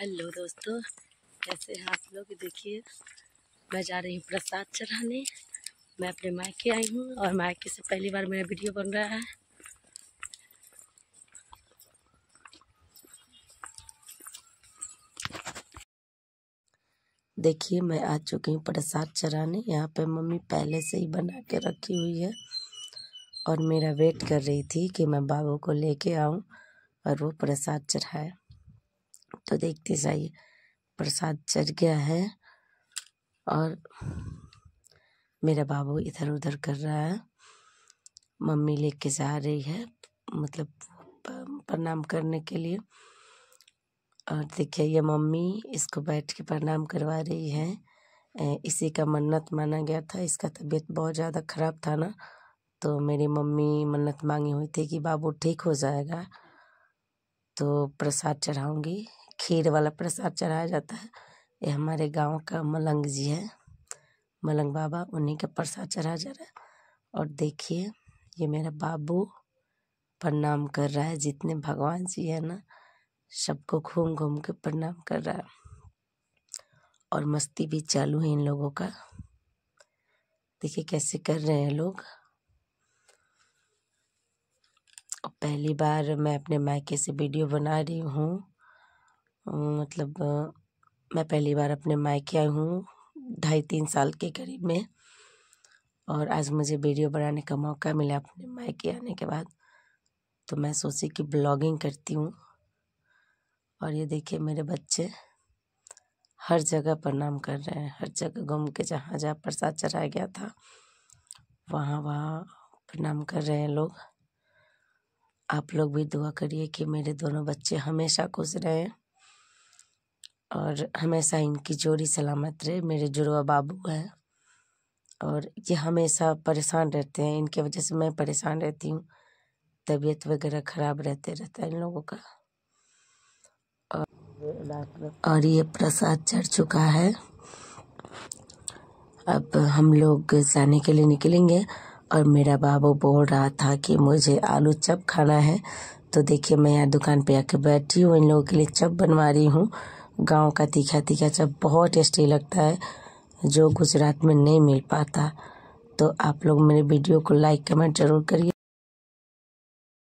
hello दोस्तों कैसे हैं आप लोग देखिए मैं जा रही हूँ प्रसाद चढ़ाने मैं अपने मायके आई हूँ और मायके से पहली बार मेरा वीडियो बन रहा है देखिए मैं आ चुकी हूँ प्रसाद चढ़ाने यहाँ पे मम्मी पहले से ही बना के रखी हुई है और मेरा वेट कर रही थी कि मैं बाबू को लेके आऊँ और वो प्रसाद चढ़ाए तो देखते जाइए प्रसाद चढ़ गया है और मेरा बाबू इधर उधर कर रहा है मम्मी लेके जा रही है मतलब प्रणाम करने के लिए और देखिए ये मम्मी इसको बैठ के प्रणाम करवा रही है इसी का मन्नत माना गया था इसका तबीयत बहुत ज़्यादा ख़राब था ना तो मेरी मम्मी मन्नत मांगी हुई थी कि बाबू ठीक हो जाएगा तो प्रसाद चढ़ाऊँगी खीर वाला प्रसाद चढ़ाया जाता है ये हमारे गाँव का मलंग जी है मलंग बाबा उन्हीं का प्रसाद चढ़ाया जा रहा है और देखिए ये मेरा बाबू प्रणाम कर रहा है जितने भगवान जी है ना सबको घूम घूम के प्रणाम कर रहा है और मस्ती भी चालू है इन लोगों का देखिए कैसे कर रहे हैं लोग पहली बार मैं अपने मायके से वीडियो बना रही हूँ मतलब मैं पहली बार अपने मायके आई हूँ ढाई तीन साल के करीब में और आज मुझे वीडियो बनाने का मौका मिला अपने मायके आने के बाद तो मैं सोची कि ब्लॉगिंग करती हूँ और ये देखिए मेरे बच्चे हर जगह प्रणाम कर रहे हैं हर जगह घूम के जहाँ जहाँ प्रसाद चढ़ाया गया था वहाँ वहाँ प्रणाम कर रहे हैं लोग आप लोग भी दुआ करिए कि मेरे दोनों बच्चे हमेशा खुश रहें और हमेशा इनकी जोड़ी सलामत रहे मेरे जुड़वा बाबू हैं और ये हमेशा परेशान रहते हैं इनके वजह से मैं परेशान रहती हूँ तबीयत वगैरह ख़राब रहते रहता है इन लोगों का और, और ये प्रसाद चढ़ चुका है अब हम लोग जाने के लिए निकलेंगे और मेरा बाबू बोल रहा था कि मुझे आलू चप खाना है तो देखिए मैं यहाँ दुकान पे आके बैठी हूँ इन लोगों के लिए चप बनवा रही हूँ गांव का तीखा तीखा चप बहुत टेस्टी लगता है जो गुजरात में नहीं मिल पाता तो आप लोग मेरे वीडियो को लाइक कमेंट जरूर करिए